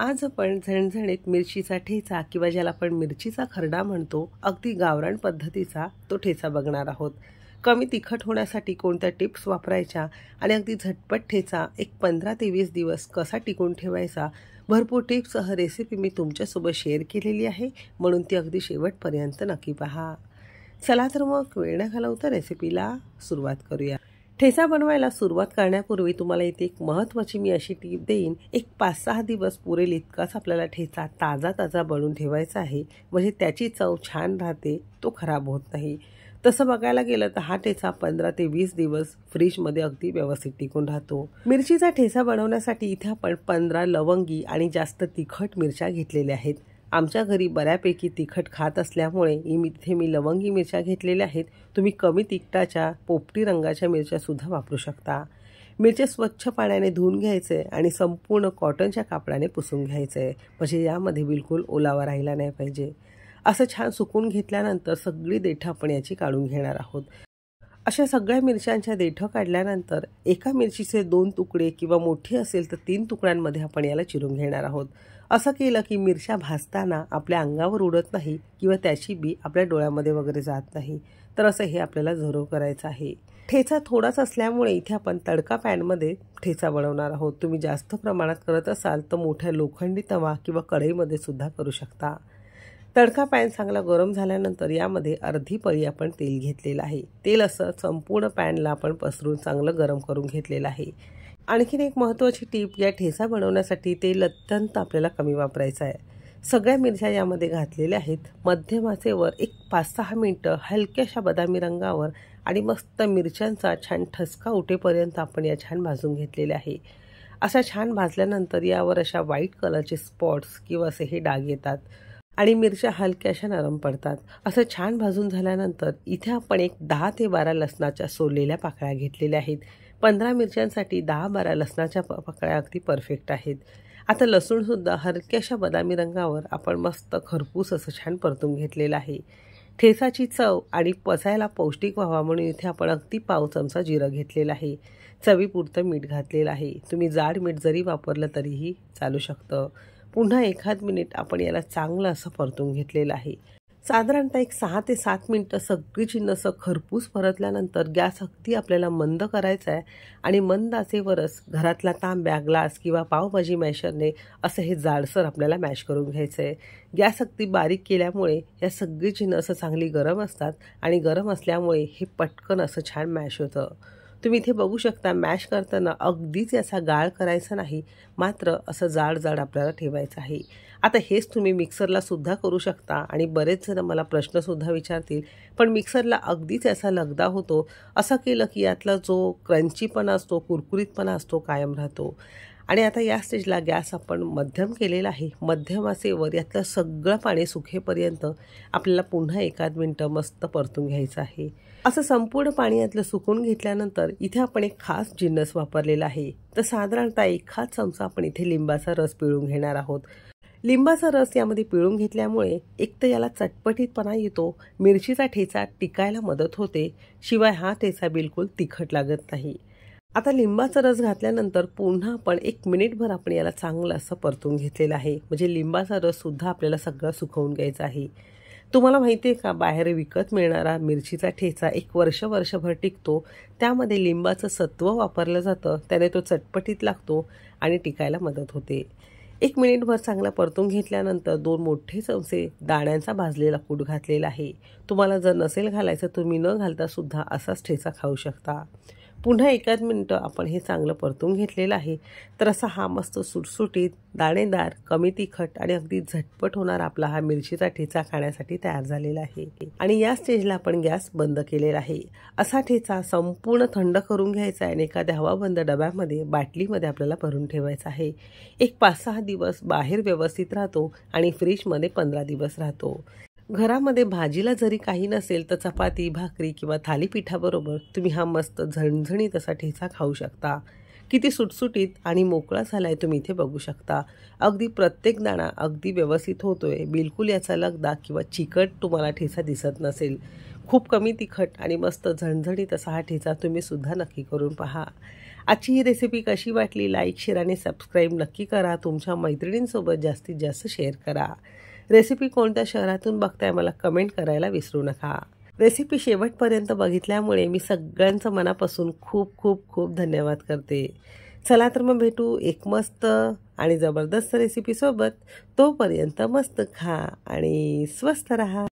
आज आपण झणझणीत मिरचीचा ठेचा किंवा ज्याला आपण मिरचीचा खरडा म्हणतो अगदी गावराण पद्धतीचा तो ठेचा बघणार आहोत कमी तिखट होण्यासाठी कोणत्या टिप्स वापरायच्या आणि अगदी झटपट ठेचा एक पंधरा ते वीस दिवस कसा टिकून ठेवायचा भरपूर टिप्ससह रेसिपी मी तुमच्यासोबत शेअर केलेली आहे म्हणून ती अगदी शेवटपर्यंत नक्की पहा चला तर मग वेळ न घालवता रेसिपीला सुरुवात करूया ठेसा बनवायला सुरुवात करण्यापूर्वी तुम्हाला इथे एक महत्त्वाची मी अशी टीप देईन एक पाच सहा दिवस पुरेल इतकाच आपल्याला ठेचा ताजा ताजा बनवून ठेवायचा आहे म्हणजे त्याची चव छान राहते तो खराब होत नाही तसं बघायला गेलं तर हा ठेचा पंधरा ते वीस दिवस फ्रीजमध्ये अगदी व्यवस्थित टिकून राहतो मिरचीचा ठेसा बनवण्यासाठी इथे आपण पंधरा लवंगी आणि जास्त तिखट मिरच्या घेतलेल्या आहेत आमच्या घरी बऱ्यापैकी तिखट खात असल्यामुळे इथे मी लवंगी मिरच्या घेतलेल्या आहेत तुम्ही कमी तिखटाच्या पोपटी रंगाच्या मिरच्यासुद्धा वापरू शकता मिरचे स्वच्छ पाण्याने धुवून घ्यायचे आणि संपूर्ण कॉटनच्या कापडाने पुसून घ्यायचे म्हणजे यामध्ये बिलकुल ओलावा राहिला नाही पाहिजे असं छान सुकून घेतल्यानंतर सगळी देठं आपण याची काढून घेणार आहोत अशा सगळ्या मिरच्यांच्या देठं काढल्यानंतर एका मिरचीचे दोन तुकडे किंवा मोठी असेल तर तीन तुकड्यांमध्ये आपण याला चिरून घेणार आहोत असं केलं की मिरच्या भाजताना आपल्या अंगावर उडत नाही किंवा त्याची बी आपल्या डोळ्यामध्ये वगैरे जात नाही तर असं हे आपल्याला झरो करायचं आहे ठेचा थोडाच असल्यामुळे इथे आपण तडका पॅनमध्ये ठेचा बनवणार आहोत तुम्ही जास्त प्रमाणात करत असाल तर मोठ्या लोखंडी तवा किंवा कढईमध्ये सुद्धा करू शकता तडका पॅन चांगला गरम झाल्यानंतर यामध्ये अर्धी पळी आपण तेल घेतलेलं आहे तेल असं संपूर्ण पॅनला आपण पसरून चांगलं गरम करून घेतलेलं आहे आणखीन एक महत्त्वाची टीप या ठेसा बनवण्यासाठी तेल अत्यंत आपल्याला कमी वापरायचं आहे सगळ्या मिरच्या यामध्ये घातलेल्या आहेत मध्यमाचेवर एक पाच सहा मिनटं हलक्याशा बदामी रंगावर आणि मस्त मिरच्यांचा छान ठसका उठेपर्यंत आपण या छान भाजून घेतलेल्या आहे असा छान भाजल्यानंतर यावर अशा व्हाईट कलरचे स्पॉट्स किंवा असे हे डाग येतात आणि मिरच्या हलक्याशा नरम पडतात असं छान भाजून झाल्यानंतर इथे आपण एक दहा ते बारा लसणाच्या सोललेल्या पाकळ्या घेतलेल्या आहेत पंधरा मिरच्यांसाठी दहा बारा लसणाच्या पाकळ्या अगदी परफेक्ट आहेत आता लसूणसुद्धा हलक्याशा बदामी रंगावर आपण मस्त खरपूस असं छान परतून घेतलेलं आहे ठेसाची चव आणि पसायला पौष्टिक व्हावा म्हणून इथे आपण अगदी पाव चमचा जिरं घेतलेला आहे चवीपुरतं मीठ घातलेलं आहे तुम्ही जाड मीठ जरी वापरलं तरीही चालू शकतं पुन्हा एखाद मिनिट आपण याला चांगलं असं परतून घेतलेलं आहे साधारणतः एक सहा ते सात मिनटं सगळी असं खरपूस परतल्यानंतर गॅस अगदी आपल्याला मंद करायचा आहे आणि मंद असेवरच घरातला तांब्या ग्लास किंवा पावभाजी मॅशरने असं हे जाडसर आपल्याला मॅश करून घ्यायचं आहे गॅस अगदी बारीक केल्यामुळे या सगळी असं चांगली गरम असतात आणि गरम असल्यामुळे हे पटकन असं छान मॅश होतं तुम्ही इथे बघू शकता मॅश करताना अगदीच याचा गाळ करायचा नाही मात्र असं जाड जाड आपल्याला ठेवायचं आहे आता हेच तुम्ही मिक्सरला सुद्धा करू शकता आणि बरेच जण मला प्रश्नसुद्धा विचारतील पण मिक्सरला अगदीच याचा लगदा होतो असं केलं की यातला जो क्रंचीपणा असतो कुरकुरीतपणा असतो कायम राहतो आणि आता या स्टेजला गॅस आपण मध्यम केलेला आहे मध्यम वर यातलं सगळं पाणी सुखेपर्यंत आपल्याला पुन्हा एकाद मिनटं मस्त परतून घ्यायचं आहे असं संपूर्ण पाणी यातलं सुकून घेतल्यानंतर इथे आपण एक खास जिन्नस वापरलेला आहे तर साधारणतः एक चमचा आपण इथे लिंबाचा रस पिळून घेणार आहोत लिंबाचा रस यामध्ये पिळून घेतल्यामुळे एक तर याला चटपटीतपणा येतो मिरचीचा ठेचा टिकायला मदत होते शिवाय हा ठेचा बिलकुल तिखट लागत नाही आता लिंबाचा रस घातल्यानंतर पुन्हा आपण एक मिनिटभर आपण याला चांगलं असं परतून घेतलेलं आहे म्हणजे लिंबाचा रससुद्धा आपल्याला सगळा सुकवून घ्यायचा आहे तुम्हाला माहिती आहे का बाहेर विकत मिळणारा मिरचीचा ठेचा एक वर्ष वर्षभर टिकतो त्यामध्ये लिंबाचं सत्व वापरलं जातं त्याने तो चटपटीत लागतो आणि टिकायला मदत होते एक मिनिटभर चांगला परतून घेतल्यानंतर दोन मोठे चमचे दाण्यांचा भाजलेला कूट घातलेला आहे तुम्हाला जर नसेल घालायचं तुम्ही न घालता सुद्धा असाच ठेचा खाऊ शकता पुन्हा एकाच मिनटं आपण हे चांगलं परतून घेतलेलं आहे तर असा हा मस्त सुटसुटीत दाणेदार कमी तिखट आणि अगदी झटपट होणार आपला हा मिरचीचा ठेचा खाण्यासाठी तयार झालेला आहे आणि या स्टेजला आपण गॅस बंद केलेला आहे असा ठेचा संपूर्ण थंड करून घ्यायचा आहे आणि एखाद्या बंद डब्यामध्ये बाटलीमध्ये आपल्याला भरून ठेवायचा आहे एक पाच सहा दिवस बाहेर व्यवस्थित राहतो आणि फ्रीजमध्ये पंधरा दिवस राहतो घरामध्ये भाजीला जरी काही नसेल तर चपाती भाकरी किंवा थालीपीठाबरोबर तुम्ही हा मस्त झणझणीत असा ठेचा खाऊ शकता किती सुटसुटीत आणि मोकळा झाला आहे तुम्ही इथे बघू शकता अगदी प्रत्येक दाणा अगदी व्यवस्थित होतोय बिलकुल याचा लगदा किंवा चिकट तुम्हाला ठेचा दिसत नसेल खूप कमी तिखट आणि मस्त झणझणीत असा हा ठेचा तुम्ही सुद्धा नक्की करून पहा आजची ही रेसिपी कशी वाटली लाईक शेअर आणि सबस्क्राईब नक्की करा तुमच्या मैत्रिणींसोबत जास्तीत जास्त शेअर करा रेसिपी कोणत्या शहरातून बघताय मला कमेंट करायला विसरू नका रेसिपी शेवटपर्यंत बघितल्यामुळे मी सगळ्यांचं मनापासून खूप खूप खूप धन्यवाद करते चला तर मग भेटू एक मस्त आणि जबरदस्त रेसिपीसोबत तोपर्यंत मस्त खा आणि स्वस्त रहा